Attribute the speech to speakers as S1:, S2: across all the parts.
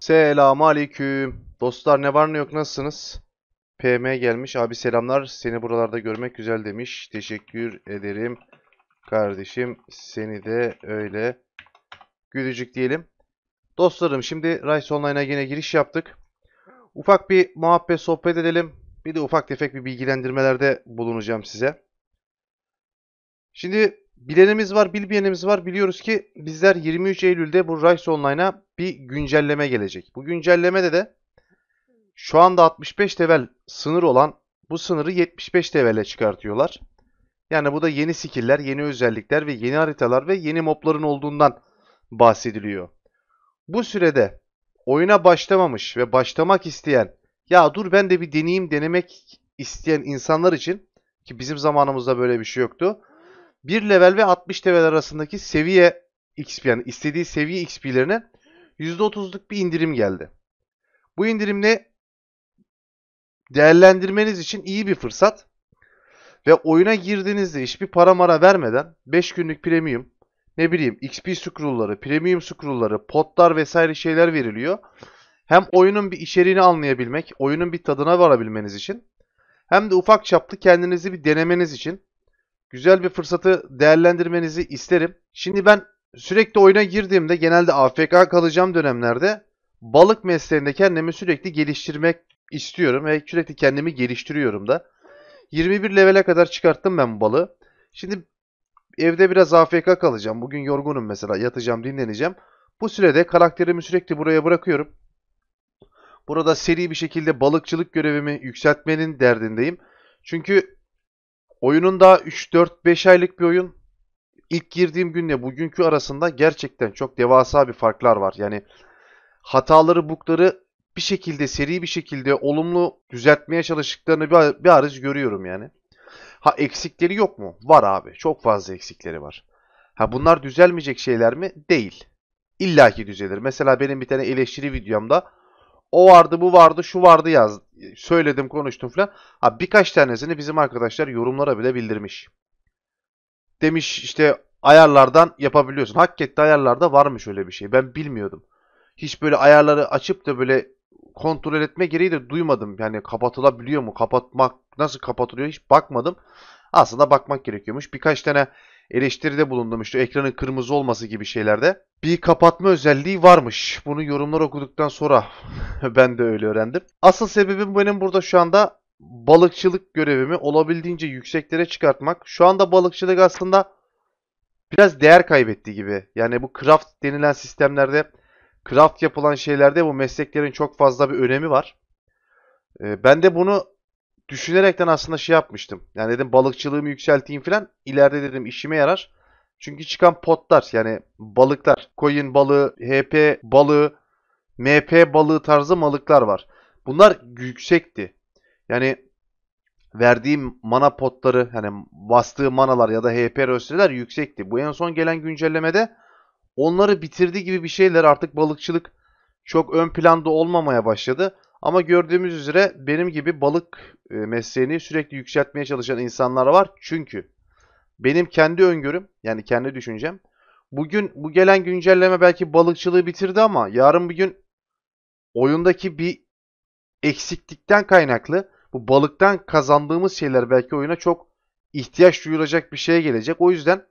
S1: Selam aleyküm. Dostlar ne var ne yok nasılsınız? PM gelmiş. Abi selamlar. Seni buralarda görmek güzel demiş. Teşekkür ederim. Kardeşim seni de öyle güdücük diyelim. Dostlarım şimdi Rise Online'a yine giriş yaptık. Ufak bir muhabbet sohbet edelim. Bir de ufak tefek bir bilgilendirmelerde bulunacağım size. Şimdi Bilenimiz var, bilmeyenimiz var. Biliyoruz ki bizler 23 Eylül'de bu Rise Online'a bir güncelleme gelecek. Bu güncellemede de şu anda 65 level sınır olan bu sınırı 75 level'e çıkartıyorlar. Yani bu da yeni skill'ler, yeni özellikler ve yeni haritalar ve yeni mobların olduğundan bahsediliyor. Bu sürede oyuna başlamamış ve başlamak isteyen, ya dur ben de bir deneyeyim denemek isteyen insanlar için ki bizim zamanımızda böyle bir şey yoktu. 1 level ve 60 level arasındaki seviye XP yani istediği seviye XP'lerine %30'luk bir indirim geldi. Bu indirimle değerlendirmeniz için iyi bir fırsat. Ve oyuna girdiğinizde hiçbir para mara vermeden 5 günlük premium, ne bileyim XP scrollları, premium scrollları, potlar vesaire şeyler veriliyor. Hem oyunun bir içeriğini anlayabilmek, oyunun bir tadına varabilmeniz için hem de ufak çaplı kendinizi bir denemeniz için güzel bir fırsatı değerlendirmenizi isterim. Şimdi ben sürekli oyuna girdiğimde genelde AFK kalacağım dönemlerde balık mesleğinde kendimi sürekli geliştirmek istiyorum ve sürekli kendimi geliştiriyorum da. 21 levele kadar çıkarttım ben bu balığı. Şimdi evde biraz AFK kalacağım. Bugün yorgunum mesela. Yatacağım, dinleneceğim. Bu sürede karakterimi sürekli buraya bırakıyorum. Burada seri bir şekilde balıkçılık görevimi yükseltmenin derdindeyim. Çünkü Oyunun daha 3-4-5 aylık bir oyun. İlk girdiğim günle bugünkü arasında gerçekten çok devasa bir farklar var. Yani hataları, bukları bir şekilde seri bir şekilde olumlu düzeltmeye çalıştıklarını bir, bir hariç görüyorum yani. Ha eksikleri yok mu? Var abi. Çok fazla eksikleri var. Ha bunlar düzelmeyecek şeyler mi? Değil. İlla ki düzelir. Mesela benim bir tane eleştiri videomda o vardı bu vardı şu vardı yaz söyledim konuştum falan. Abi birkaç tanesini bizim arkadaşlar yorumlara bile bildirmiş. Demiş işte ayarlardan yapabiliyorsun. Hakikaten ayarlarda var mı şöyle bir şey. Ben bilmiyordum. Hiç böyle ayarları açıp da böyle kontrol etme gereği de duymadım. Yani kapatılabiliyor mu? Kapatmak nasıl kapatılıyor hiç bakmadım. Aslında bakmak gerekiyormuş. Birkaç tane eleştiride bulundum işte ekranın kırmızı olması gibi şeylerde bir kapatma özelliği varmış. Bunu yorumlar okuduktan sonra ben de öyle öğrendim. Asıl sebebim benim burada şu anda balıkçılık görevimi olabildiğince yükseklere çıkartmak. Şu anda balıkçılık aslında biraz değer kaybetti gibi. Yani bu craft denilen sistemlerde, craft yapılan şeylerde bu mesleklerin çok fazla bir önemi var. Ee, ben de bunu düşünerekten aslında şey yapmıştım. Yani dedim balıkçılığımı yükselteyim falan. İleride dedim işime yarar. Çünkü çıkan potlar yani balıklar Bitcoin balığı, HP balığı, MP balığı tarzı malıklar var. Bunlar yüksekti. Yani verdiğim mana potları hani bastığı manalar ya da HP röstreler yüksekti. Bu en son gelen güncellemede onları bitirdi gibi bir şeyler artık balıkçılık çok ön planda olmamaya başladı. Ama gördüğümüz üzere benim gibi balık e, mesleğini sürekli yükseltmeye çalışan insanlar var. Çünkü benim kendi öngörüm yani kendi düşüncem bugün bu gelen güncelleme belki balıkçılığı bitirdi ama yarın bir gün oyundaki bir eksiklikten kaynaklı bu balıktan kazandığımız şeyler belki oyuna çok ihtiyaç duyulacak bir şeye gelecek. O yüzden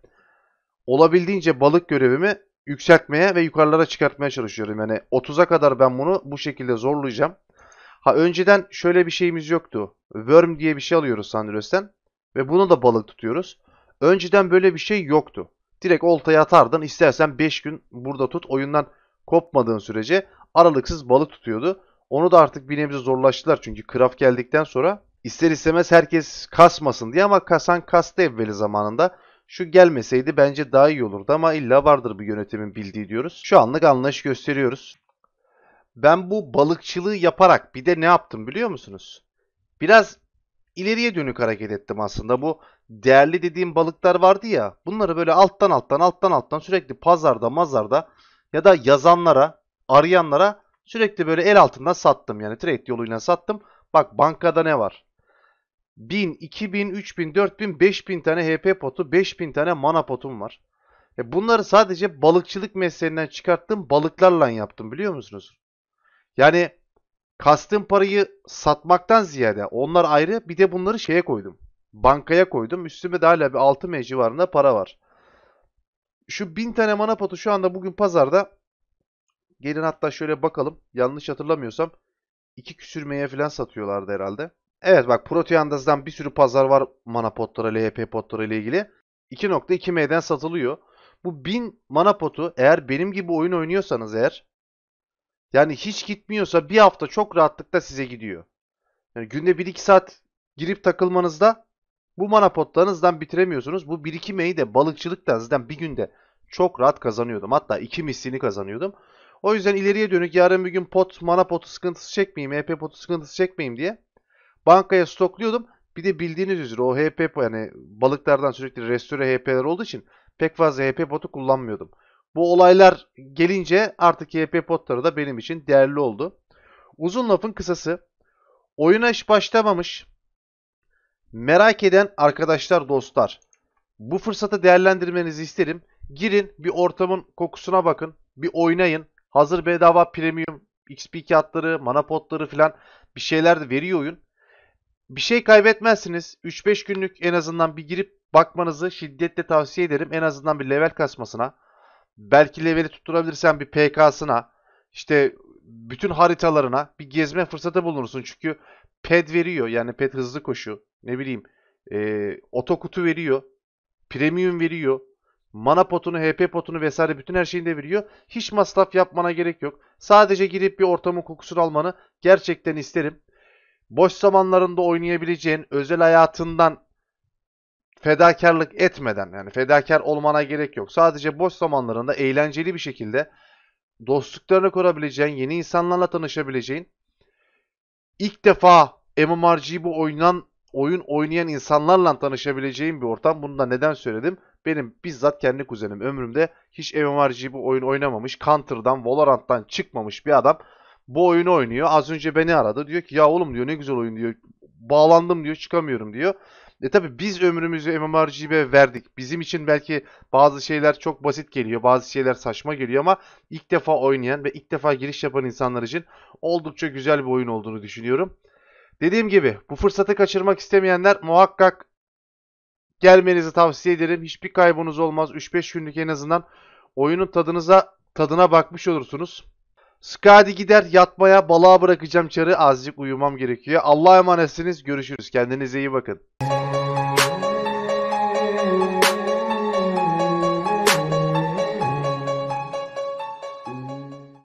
S1: olabildiğince balık görevimi yükseltmeye ve yukarılara çıkartmaya çalışıyorum. Yani 30'a kadar ben bunu bu şekilde zorlayacağım. Ha önceden şöyle bir şeyimiz yoktu. Worm diye bir şey alıyoruz Sandires'ten ve bunu da balık tutuyoruz. Önceden böyle bir şey yoktu. Direkt oltaya atardın. İstersen 5 gün burada tut. Oyundan kopmadığın sürece aralıksız balık tutuyordu. Onu da artık bir nebze zorlaştılar. Çünkü kraf geldikten sonra ister istemez herkes kasmasın diye ama kasan kastı evveli zamanında. Şu gelmeseydi bence daha iyi olurdu ama illa vardır bir yönetimin bildiği diyoruz. Şu anlık anlayış gösteriyoruz. Ben bu balıkçılığı yaparak bir de ne yaptım biliyor musunuz? Biraz ileriye dönük hareket ettim aslında. Bu değerli dediğim balıklar vardı ya. Bunları böyle alttan alttan alttan alttan sürekli pazarda mazarda ya da yazanlara arayanlara sürekli böyle el altında sattım. Yani trade yoluyla sattım. Bak bankada ne var? 1000, 2000, 3000, 4000, 5000 tane HP potu, 5000 tane mana potum var. E bunları sadece balıkçılık mesleğinden çıkarttığım balıklarla yaptım biliyor musunuz? Yani kastım parayı satmaktan ziyade onlar ayrı bir de bunları şeye koydum. Bankaya koydum. Üstüme daha hala bir 6 M civarında para var. Şu 1000 tane mana potu şu anda bugün pazarda. Gelin hatta şöyle bakalım. Yanlış hatırlamıyorsam 2 küsürmeye falan satıyorlardı herhalde. Evet bak Proteandas'dan bir sürü pazar var mana potları, LHP potları ile ilgili. 2.2 M'den satılıyor. Bu 1000 mana potu eğer benim gibi oyun oynuyorsanız eğer yani hiç gitmiyorsa bir hafta çok rahatlıkla size gidiyor. Yani günde 1-2 saat girip takılmanızda bu mana potlarınızdan bitiremiyorsunuz. Bu birikimeyi de balıkçılıktan zaten bir günde çok rahat kazanıyordum. Hatta iki mislini kazanıyordum. O yüzden ileriye dönük yarın bir gün pot, mana potu sıkıntısı çekmeyeyim, HP e potu sıkıntısı çekmeyeyim diye bankaya stokluyordum. Bir de bildiğiniz üzere o HP yani balıklardan sürekli restore HP'ler olduğu için pek fazla HP potu kullanmıyordum. Bu olaylar gelince artık HP potları da benim için değerli oldu. Uzun lafın kısası oyuna hiç başlamamış Merak eden arkadaşlar, dostlar. Bu fırsatı değerlendirmenizi isterim. Girin bir ortamın kokusuna bakın. Bir oynayın. Hazır bedava premium XP kağıtları, mana potları falan bir şeyler de veriyor oyun. Bir şey kaybetmezsiniz. 3-5 günlük en azından bir girip bakmanızı şiddetle tavsiye ederim. En azından bir level kasmasına. Belki leveli tutturabilirsen bir PK'sına. işte bütün haritalarına bir gezme fırsatı bulunursun. Çünkü ped veriyor. Yani ped hızlı koşu ne bileyim e, otokutu veriyor. Premium veriyor. Mana potunu, HP potunu vesaire bütün her şeyini de veriyor. Hiç masraf yapmana gerek yok. Sadece girip bir ortamın kokusunu almanı gerçekten isterim. Boş zamanlarında oynayabileceğin özel hayatından fedakarlık etmeden yani fedakar olmana gerek yok. Sadece boş zamanlarında eğlenceli bir şekilde dostluklarını kurabileceğin, yeni insanlarla tanışabileceğin, ilk defa MMORG bu oynan oyun oynayan insanlarla tanışabileceğim bir ortam. Bunu da neden söyledim? Benim bizzat kendi kuzenim ömrümde hiç MMORPG bu oyun oynamamış, Counter'dan, Valorant'tan çıkmamış bir adam bu oyunu oynuyor. Az önce beni aradı. Diyor ki ya oğlum diyor ne güzel oyun diyor. Bağlandım diyor çıkamıyorum diyor. E tabi biz ömrümüzü MMORPG'ye verdik. Bizim için belki bazı şeyler çok basit geliyor. Bazı şeyler saçma geliyor ama ilk defa oynayan ve ilk defa giriş yapan insanlar için oldukça güzel bir oyun olduğunu düşünüyorum. Dediğim gibi bu fırsatı kaçırmak istemeyenler muhakkak gelmenizi tavsiye ederim. Hiçbir kaybınız olmaz. 3-5 günlük en azından oyunun tadınıza tadına bakmış olursunuz. Skadi gider yatmaya balığa bırakacağım çarı azıcık uyumam gerekiyor. Allah'a emanetsiniz görüşürüz. Kendinize iyi bakın.